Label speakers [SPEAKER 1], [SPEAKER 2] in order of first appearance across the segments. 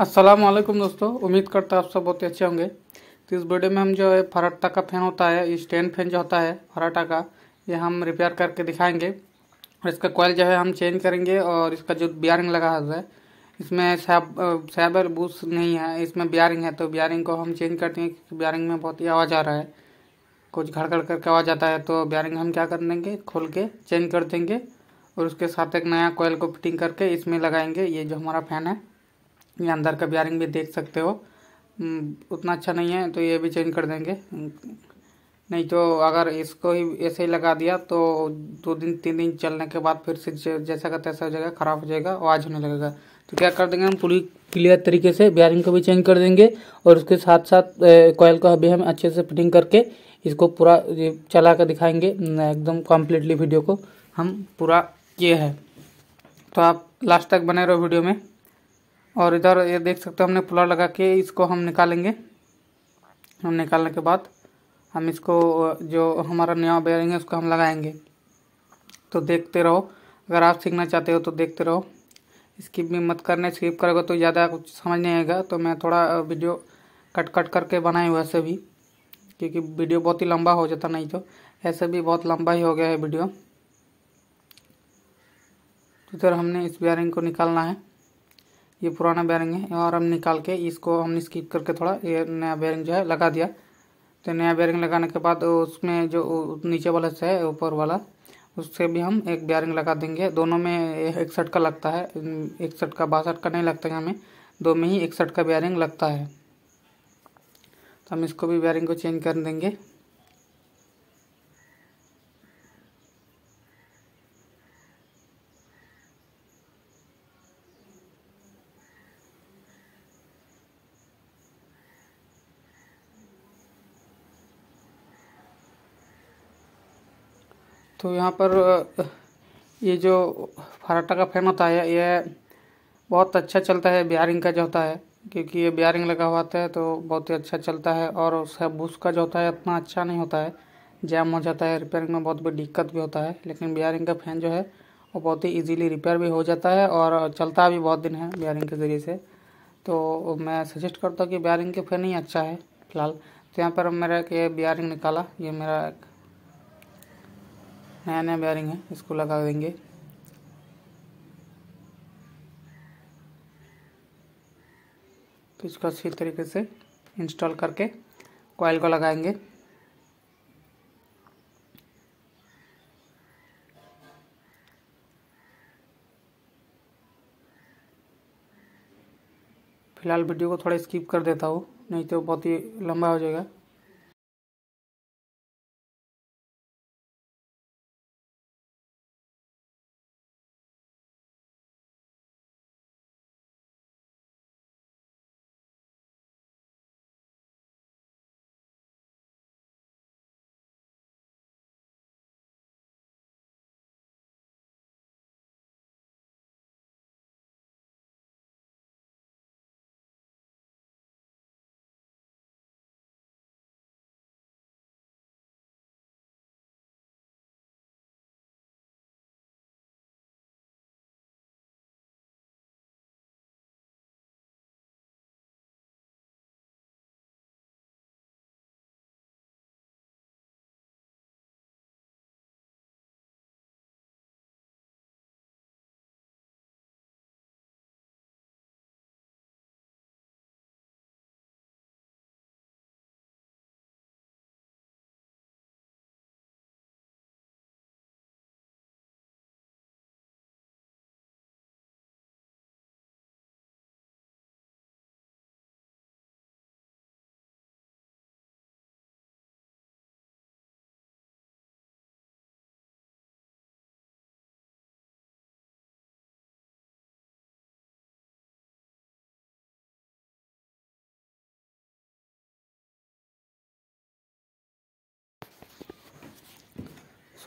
[SPEAKER 1] वालेकुम दोस्तों उम्मीद करता आप सब बहुत अच्छे होंगे तो इस वीडियो में हम जो है फराटा का फैन होता है स्टैंड फैन जो होता है फराटा का ये हम रिपेयर करके दिखाएंगे और इसका कॉयल जो है हम चेंज करेंगे और इसका जो बियरिंग लगा हुआ है इसमें साइबर बूस नहीं है इसमें बियरिंग है तो बियरिंग को हम चेंज करते हैं क्योंकि बियरिंग में बहुत ही आवाज़ आ रहा है कुछ घड़ घड़ करके आवाज़ आता है तो बियरिंग हम क्या कर देंगे खोल के चेंज कर देंगे और उसके साथ एक नया कोयल को फिटिंग करके इसमें लगाएंगे ये जो हमारा फैन है ये अंदर का बियरिंग भी देख सकते हो हम्म, उतना अच्छा नहीं है तो ये भी चेंज कर देंगे हम्म, नहीं तो अगर इसको ही ऐसे ही लगा दिया तो दो दिन तीन दिन चलने के बाद फिर से जैसा का तैसा हो जाएगा ख़राब हो जाएगा आवाज़ होने लगेगा तो क्या कर देंगे हम पूरी क्लियर तरीके से बियरिंग को भी चेंज कर देंगे और उसके साथ साथ कोयल को भी हम अच्छे से फिटिंग करके इसको पूरा चला कर दिखाएंगे एकदम कम्प्लीटली वीडियो को हम पूरा किए हैं तो आप लास्ट तक बने रहो वीडियो में और इधर ये देख सकते हो हमने पुलर लगा के इसको हम निकालेंगे हम निकालने के बाद हम इसको जो हमारा नया बेयरिंग है उसको हम लगाएंगे तो देखते रहो अगर आप सीखना चाहते हो तो देखते रहो स्किप भी मत करने स्किप करोगे तो ज़्यादा कुछ समझ नहीं आएगा तो मैं थोड़ा वीडियो कट कट करके बनाई हूँ ऐसे भी क्योंकि वीडियो बहुत ही लंबा हो जाता नहीं तो ऐसे भी बहुत लंबा ही हो गया है वीडियो तो इधर हमने इस बेयरिंग को निकालना है ये पुराना बैरिंग है और हम निकाल के इसको हमने स्किप करके थोड़ा ये नया बैरिंग जो है लगा दिया तो नया बैरिंग लगाने के बाद उसमें जो नीचे वाला से है ऊपर वाला उससे भी हम एक बैरिंग लगा देंगे दोनों में इकसठ का लगता है इकसठ का बासठ का नहीं लगता है हमें दो में ही इकसठ का बैरिंग लगता है तो हम इसको भी बैरिंग को चेंज कर देंगे तो यहाँ पर ये जो फराटा का फैन होता है यह बहुत अच्छा चलता है बियरिंग का जो होता है क्योंकि ये बियरिंग लगा हुआ है तो बहुत ही अच्छा चलता है और उसका भूस का जो होता है इतना अच्छा नहीं होता है जैम हो जाता है रिपेयरिंग में बहुत बड़ी दिक्कत भी होता है लेकिन बियरिंग का फैन जो है वो बहुत ही इजीली रिपेयर भी हो जाता है और चलता भी बहुत दिन है बियरिंग के ज़रिए से तो मैं सजेस्ट करता हूँ कि बियरिंग के फैन ही अच्छा है फिलहाल तो यहाँ पर मेरा ये बियरिंग निकाला ये मेरा नया नया बैरिंग है इसको लगा देंगे तो इसको अच्छी तरीके से इंस्टॉल करके कॉयल को लगाएंगे फिलहाल वीडियो को थोड़ा स्किप कर देता हूँ नहीं तो बहुत ही लंबा हो जाएगा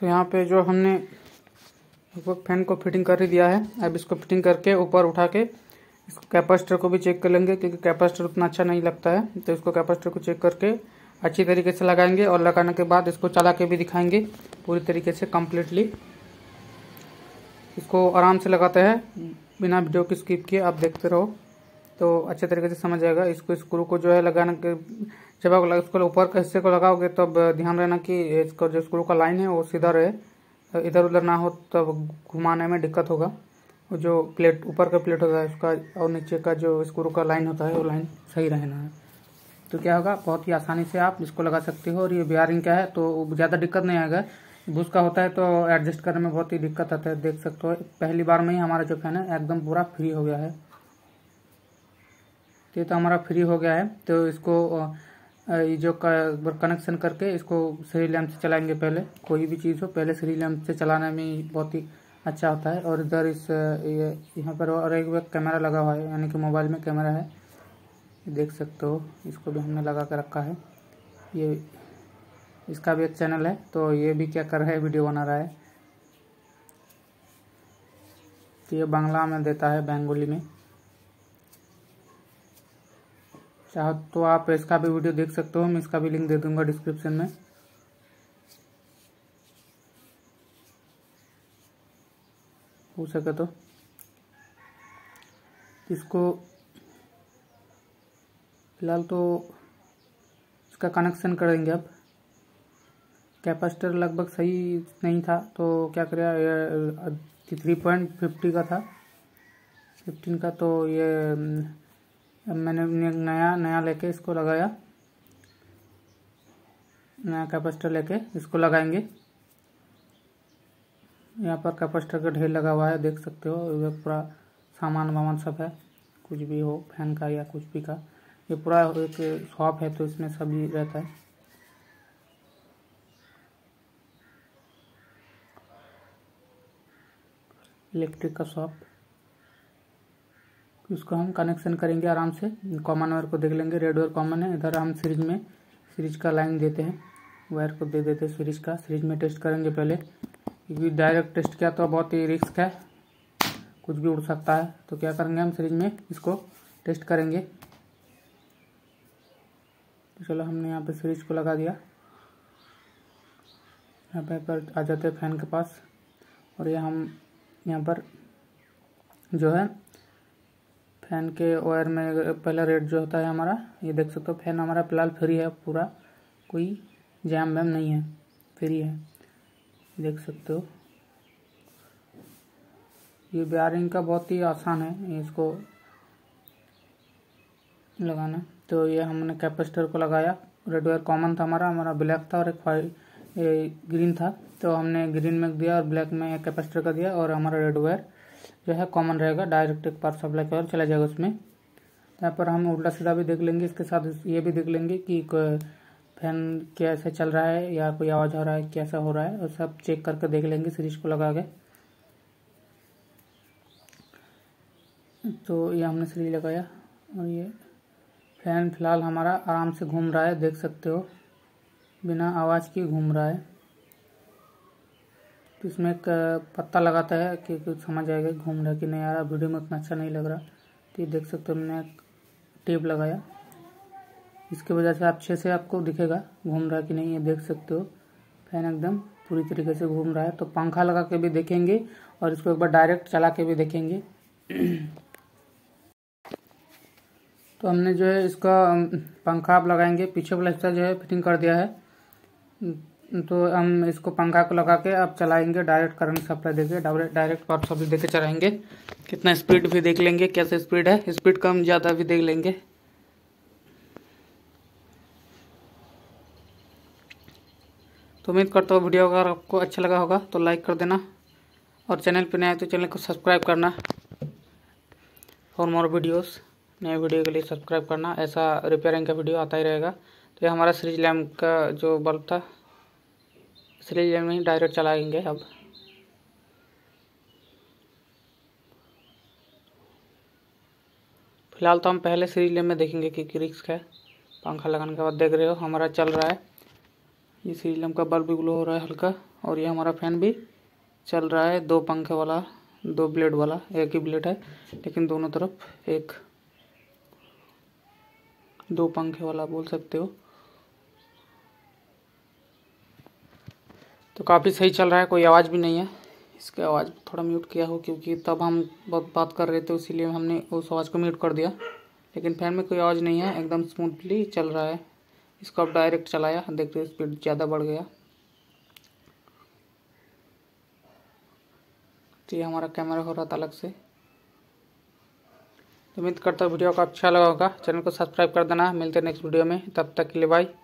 [SPEAKER 1] तो यहाँ पे जो हमने लगभग फैन को फिटिंग कर ही दिया है अब इसको फिटिंग करके ऊपर उठा के इसको कैपेसिटर को भी चेक कर लेंगे क्योंकि कैपेसिटर उतना अच्छा नहीं लगता है तो इसको कैपेसिटर को चेक करके अच्छी तरीके से लगाएंगे और लगाने के बाद इसको चला के भी दिखाएंगे पूरी तरीके से कम्प्लीटली इसको आराम से लगाते हैं बिना वीडियो की स्किप किए आप देखते रहो तो अच्छे तरीके से समझ आएगा इसको स्क्रू को जो है लगाने के जब आप इसको ऊपर के हिस्से को लगाओगे तब ध्यान रहना कि इसका जो स्क्रू का लाइन है वो सीधा रहे इधर उधर ना हो तब घुमाने में दिक्कत होगा जो प्लेट ऊपर का प्लेट होता है उसका और नीचे का जो स्क्रू का लाइन होता है वो लाइन सही रहना है तो क्या होगा बहुत ही आसानी से आप इसको लगा सकते हो और ये बियरिंग का है तो ज़्यादा दिक्कत नहीं आएगा घुस का होता है तो एडजस्ट करने में बहुत ही दिक्कत आता है देख सकते हो पहली बार में ही हमारा जो फैन है एकदम पूरा फ्री हो गया है तो ये तो हमारा फ्री हो गया है तो इसको जो कनेक्शन करके इसको सही लैम्प से चलाएंगे पहले कोई भी चीज़ हो पहले सही लैम्प से चलाने में बहुत ही अच्छा होता है और इधर इस ये यहाँ पर और एक कैमरा लगा हुआ है यानी कि मोबाइल में कैमरा है देख सकते हो इसको भी हमने लगा कर रखा है ये इसका भी एक चैनल है तो ये भी क्या कर रहा है वीडियो बना रहा है तो ये बांग्ला में देता है बेंगोली में चाहो तो आप इसका भी वीडियो देख सकते हो मैं इसका भी लिंक दे दूंगा डिस्क्रिप्शन में हो सके तो इसको फिलहाल तो इसका कनेक्शन कर देंगे अब कैपेसिटर लगभग सही नहीं था तो क्या करें थ्री पॉइंट फिफ्टी का था फिफ्टीन का तो ये अब मैंने एक नया नया लेके इसको लगाया नया कैपेसिटर लेके इसको लगाएंगे यहाँ पर कैपेसिटर का ढेर लगा हुआ है देख सकते हो ये पूरा सामान वामान सब है कुछ भी हो फैन का या कुछ भी का ये पूरा एक शॉप है तो इसमें सभी रहता है इलेक्ट्रिक का शॉप उसको हम कनेक्शन करेंगे आराम से कॉमन वायर को देख लेंगे रेड वायर कॉमन है इधर हम सीरीज में सीरीज का लाइन देते हैं वायर को दे देते हैं सीरीज का सीरीज में टेस्ट करेंगे पहले क्योंकि डायरेक्ट टेस्ट किया तो बहुत ही रिस्क है कुछ भी उड़ सकता है तो क्या करेंगे हम सीरीज में इसको टेस्ट करेंगे तो चलो हमने यहाँ पर सीरीज को लगा दिया यहाँ पे पर आ जाते हैं फैन के पास और ये हम यहाँ पर जो है फैन के वायर में पहला रेड जो होता है हमारा ये देख सकते हो फैन हमारा फिलहाल फ्री है पूरा कोई जैम वैम नहीं है फ्री है देख सकते हो ये बेयरिंग का बहुत ही आसान है इसको लगाना तो ये हमने कैपेसिटर को लगाया रेड वायर कॉमन था हमारा हमारा ब्लैक था और एक वाइट ग्रीन था तो हमने ग्रीन में दिया और ब्लैक में कैपेसिटर का दिया और हमारा रेड वायर जो है कॉमन रहेगा डायरेक्ट एक पावर सप्लाई की ओर चला जाएगा उसमें यहाँ पर हम उल्टा सीधा भी देख लेंगे इसके साथ ये भी देख लेंगे कि फैन कैसे चल रहा है या कोई आवाज़ आ रहा है कैसा हो रहा है और सब चेक करके देख लेंगे सीरीज को लगा के तो ये हमने सीरीज लगाया और ये फैन फिलहाल हमारा आराम से घूम रहा है देख सकते हो बिना आवाज़ के घूम रहा है तो इसमें एक पत्ता लगाता है कि कुछ समझ जाएगा घूम रहा कि नहीं आ रहा वीडियो में उतना अच्छा नहीं लग रहा तो ये देख सकते हो हमने एक टेप लगाया इसके वजह से आप अच्छे से आपको दिखेगा घूम रहा कि नहीं ये देख सकते हो फैन एकदम पूरी तरीके से घूम रहा है तो पंखा लगा के भी देखेंगे और इसको एक बार डायरेक्ट चला के भी देखेंगे तो हमने जो है इसका पंखा आप लगाएंगे पीछे वाला हिस्सा जो है फिटिंग कर दिया है तो हम इसको पंखा को लगा के अब चलाएंगे डायरेक्ट करंट सप्लाई देके डायरेक्ट पावर सप्लाई देके चलाएंगे कितना स्पीड भी देख लेंगे कैसे स्पीड है स्पीड कम ज़्यादा भी देख लेंगे तो उम्मीद करता हूँ वीडियो अगर आपको अच्छा लगा होगा तो लाइक कर देना और चैनल पर नया तो चैनल को सब्सक्राइब करना फॉर मोर वीडियोस नए वीडियो के लिए सब्सक्राइब करना ऐसा रिपेयरिंग का वीडियो आता ही रहेगा तो ये हमारा सीरीज लैम्प का जो बल्ब था इसलिए ये नहीं डायरेक्ट चलाएंगे अब फिलहाल तो हम पहले सीरीज में देखेंगे कि, रिक्स है पंखा लगाने के बाद देख रहे हो हमारा चल रहा है ये सीरीज का बल्ब भी ग्लो हो रहा है हल्का और ये हमारा फैन भी चल रहा है दो पंखे वाला दो ब्लेड वाला एक ही ब्लेड है लेकिन दोनों तरफ एक दो पंखे वाला बोल सकते हो तो काफ़ी सही चल रहा है कोई आवाज़ भी नहीं है इसकी आवाज़ थोड़ा म्यूट किया हो क्योंकि तब हम बहुत बात कर रहे थे उसीलिए हमने उस आवाज़ को म्यूट कर दिया लेकिन फैन में कोई आवाज़ नहीं है एकदम स्मूथली चल रहा है इसको आप डायरेक्ट चलाया देखते स्पीड ज़्यादा बढ़ गया तो ये हमारा कैमरा हो रहा था अलग से उम्मीद करता हूँ वीडियो का अच्छा लगा होगा चैनल को सब्सक्राइब कर देना मिलते हैं नेक्स्ट वीडियो में तब तक के लिए बाई